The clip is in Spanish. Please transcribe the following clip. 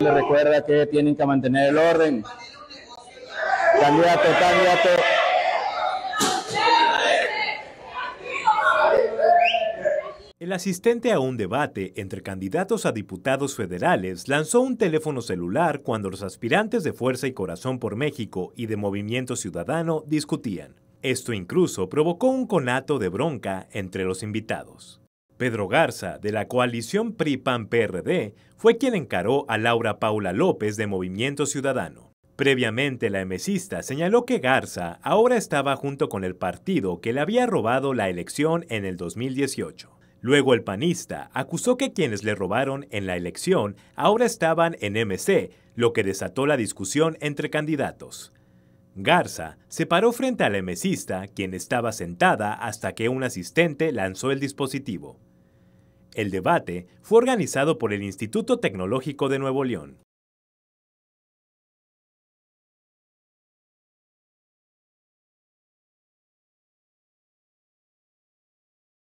Le recuerda que tienen que mantener el orden. Candidato, candidato. El asistente a un debate entre candidatos a diputados federales lanzó un teléfono celular cuando los aspirantes de Fuerza y Corazón por México y de Movimiento Ciudadano discutían. Esto incluso provocó un conato de bronca entre los invitados. Pedro Garza, de la coalición PRI-PAN-PRD, fue quien encaró a Laura Paula López de Movimiento Ciudadano. Previamente, la emesista señaló que Garza ahora estaba junto con el partido que le había robado la elección en el 2018. Luego el panista acusó que quienes le robaron en la elección ahora estaban en MC, lo que desató la discusión entre candidatos. Garza se paró frente a la emesista, quien estaba sentada hasta que un asistente lanzó el dispositivo. El debate fue organizado por el Instituto Tecnológico de Nuevo León.